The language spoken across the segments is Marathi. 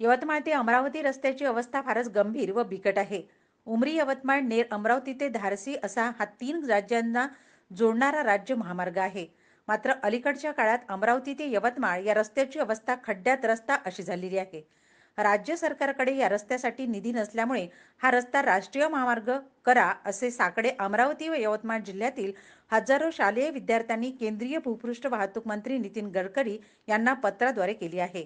यवतमाळ ते अमरावती रस्त्याची अवस्था फारच गंभीर व बिकट आहे उमरी यवतमाळ नेर अमरावती ते धारसी असा हा तीन राज्यांना जोडणारा राज्य महामार्ग आहे मात्र अलीकडच्या काळात अमरावती ते यवतमाळ या रस्त्याची अवस्था खड्ड्यात रस्ता अशी झालेली आहे राज्य सरकारकडे या रस्त्यासाठी निधी नसल्यामुळे हा रस्ता राष्ट्रीय महामार्ग करा असे साकडे अमरावती व यवतमाळ जिल्ह्यातील हजारो शालेय विद्यार्थ्यांनी केंद्रीय भूपृष्ठ वाहतूक मंत्री नितीन गडकरी यांना पत्राद्वारे केली आहे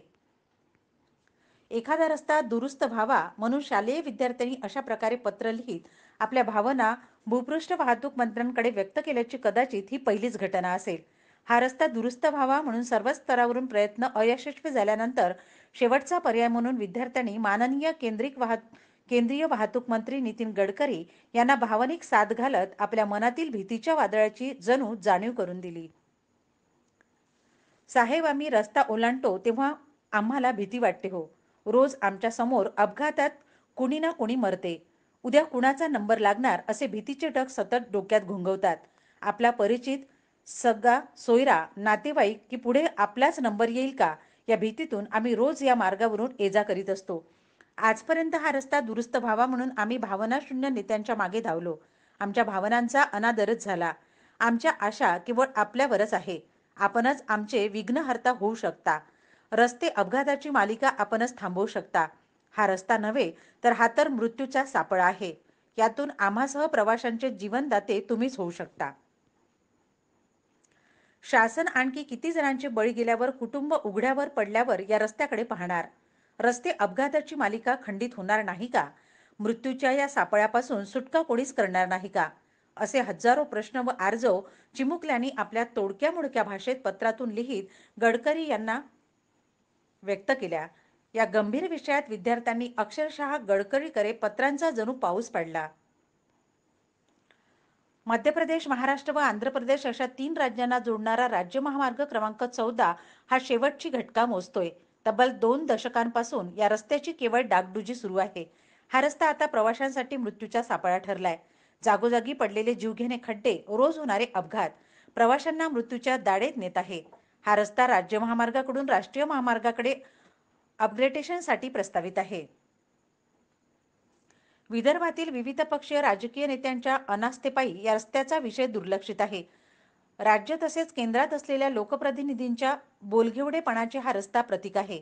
एखादा रस्ता दुरुस्त व्हावा म्हणून शालेय विद्यार्थ्यांनी अशा प्रकारे पत्र लिहित आपल्या भावना भूपृष्ठ वाहतूक मंत्र्यांकडे व्यक्त केल्याची कदाचित ही पहिलीच घटना असेल हा रस्ता दुरुस्त व्हावा म्हणून सर्व स्तरावरून प्रयत्न अयशस्वी झाल्यानंतर शेवटचा पर्याय म्हणून विद्यार्थ्यांनी माननीय केंद्रिक वाहत केंद्रीय वाहतूक मंत्री नितीन गडकरी यांना भावनिक साथ घालत आपल्या मनातील भीतीच्या वादळाची जणू जाणीव करून दिली साहेब आम्ही रस्ता ओलांडतो तेव्हा आम्हाला भीती वाटते हो रोज आमच्या समोर अपघातात कुणी ना कुणी मरते उद्या कुणाचा नंबर लागणार असे भीतीचे टक सतत डोक्यात घुंगवतात आपला परिचित सगळा सोयरा नातेवाईक की पुढे आपलाच नंबर येईल का या भीतीतून आम्ही रोज या मार्गावरून ये जा करीत असतो आजपर्यंत हा रस्ता दुरुस्त व्हावा म्हणून आम्ही भावनाशून्य नेत्यांच्या मागे धावलो आमच्या भावनांचा अनादरच झाला आमच्या आशा केवळ आपल्यावरच आहे आपणच आमचे विघ्नहर्ता होऊ शकता रस्ते अपघाताची मालिका आपणच थांबवू शकता हा रस्ता नव्हे तर हा तर मृत्यूचा सापळा आहे यातून आम्हासह प्रवाशांचे जीवनदाते तुम्हीच होऊ शकता शासन आणखी किती जणांचे बळी गेल्यावर कुटुंब उघड्यावर पडल्यावर या रस्त्याकडे पाहणार रस्ते अपघाताची मालिका खंडित होणार नाही का मृत्यूच्या या सापळ्यापासून सुटका कोणीच करणार नाही का असे हजारो प्रश्न व आर्जव चिमुकल्याने आपल्या तोडक्या मोडक्या भाषेत पत्रातून लिहित गडकरी यांना व्यक्त केल्या या गंभीर विषयात विद्यार्थ्यांनी अक्षरशः गडकरी करे पत्रांचा जणू पाऊस पडला मध्य प्रदेश महाराष्ट्र व आंध्र प्रदेश अशा तीन राज्यांना जोडणारा राज्य महामार्ग क्रमांक चौदा हा शेवटची घटका मोजतोय तब्बल दोन दशकांपासून या रस्त्याची केवळ डागडुजी सुरू आहे हा रस्ता आता प्रवाशांसाठी मृत्यूचा सापळा ठरलाय जागोजागी पडलेले जीवघेणे खड्डे रोज होणारे अपघात प्रवाशांना मृत्यूच्या दाडेत नेत आहे हा रस्ता राज्य महामार्गाकडून राष्ट्रीय महामार्गाकडे अपग्रेडेशनसाठी प्रस्तावित आहे विदर्भातील विविध पक्षीय राजकीय नेत्यांच्या अनास्थेपायी या रस्त्याचा विषय दुर्लक्षित आहे राज्य तसेच केंद्रात असलेल्या लोकप्रतिनिधींच्या बोलघेवडेपणाचे हा रस्ता प्रतीक आहे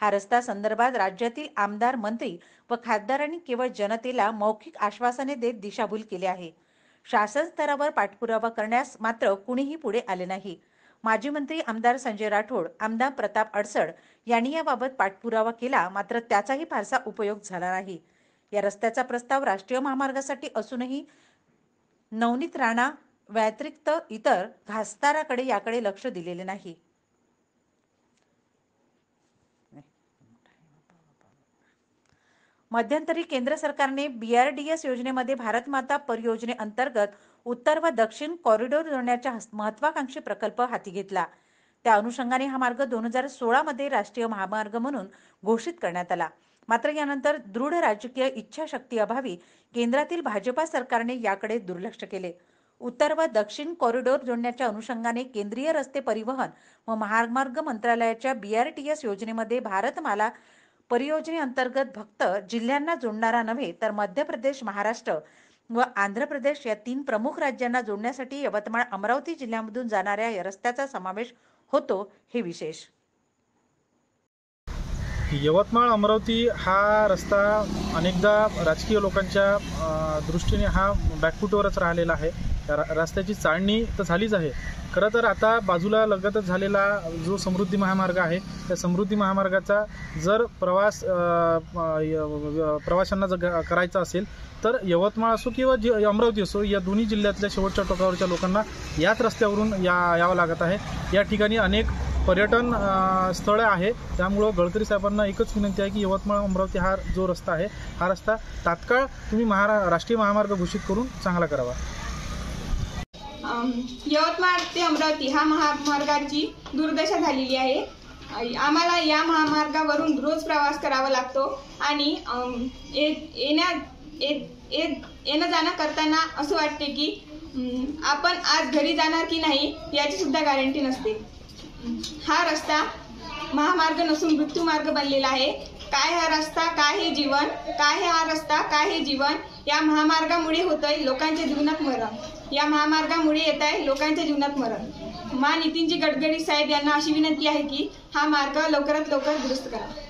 हा रस्ता संदर्भात राज्यातील आमदार मंत्री व खासदारांनी केवळ जनतेला मौखिक आश्वासने देत दिशाभूल केली आहे शासन स्तरावर पाठपुरावा करण्यास मात्र कुणीही पुढे आले नाही माजी मंत्री आमदार संजय राठोड आमदार प्रताप अडसड यांनी याबाबत पाठपुरावा केला मात्र त्याचाही फारसा उपयोग झाला नाही या रस्त्याचा प्रस्ताव राष्ट्रीय महामार्गासाठी असूनही नवनीत राणा व्यतिरिक्त इतर घासदाराकडे याकडे लक्ष दिलेले नाही मध्यंतरी केंद्र सरकारने बीआरडीएस योजनेमध्ये भारत भारतमाता परियोजनेअंतर्गत उत्तर व दक्षिण कॉरिडॉर जोडण्याच्या महत्वाकांक्षी प्रकल्प हाती घेतला त्या अनुषंगाने हा मार्ग दोन हजार सोळामध्ये राष्ट्रीय महामार्ग म्हणून घोषित करण्यात आला मात्र यानंतर दृढ राजकीय इच्छाशक्ती अभावी केंद्रातील भाजपा सरकारने याकडे दुर्लक्ष केले उत्तर व दक्षिण कॉरिडोर जोडण्याच्या अनुषंगाने केंद्रीय रस्ते परिवहन व महामार्ग मंत्रालयाच्या बीआरटीएस योजनेमध्ये भारतमाला परियोजनेअंतर्गत फक्त जिल्ह्यांना जोडणारा नव्हे तर मध्य प्रदेश महाराष्ट्र व आंध्र प्रदेश या तीन प्रमुख राज्यांना जोडण्यासाठी यवतमाळ अमरावती जिल्ह्यामधून जाणाऱ्या या रस्त्याचा समावेश होतो हे विशेष यवतमाळ अमरावती हा रस्ता अनेकदा राजकीय लोकांच्या दृष्टीने हा बॅकफुटवरच राहिलेला आहे रस्त्याची चाळणी तर झालीच आहे खरं तर आता बाजूला लगतच झालेला जो समृद्धी महामार्ग आहे त्या समृद्धी महामार्गाचा जर प्रवास प्रवाशांना जर करायचा असेल तर यवतमाळ असो किंवा अमरावती असो या दोन्ही जिल्ह्यातल्या शेवटच्या टोकावरच्या लोकांना याच रस्त्यावरून या यावं लागत आहे या ठिकाणी अनेक पर्यटन स्थळं आहे त्यामुळं गडकरी साहेबांना एकच विनंती आहे की यवतमाळ अमरावती हा जो रस्ता आहे हा रस्ता तात्काळ तुम्ही महारा राष्ट्रीय महामार्ग घोषित करून चांगला करावा यवतमाळ ते अमरावती हा महामार्गाची दुर्दशा झालेली आहे आम्हाला या महामार्गावरून रोज प्रवास करावा लागतो आणि येण्या येणं जाणं करताना असं वाटते की आपण आज घरी जाणार की नाही याची सुद्धा गॅरंटी नसते हा रस्ता महामार्ग नसून मार्ग बनलेला आहे काय हा रस्ता काय हे जीवन काय हा रस्ता काय हे जीवन या महामार्गामुळे होत आहे लोकांच्या जीवनात मरण या महामार्गामुळे येत आहे लोकांच्या जीवनात मरण मा नितीनजी गडकरी साहेब यांना अशी विनंती आहे की हा मार्ग लवकरात लवकर दुरुस्त करा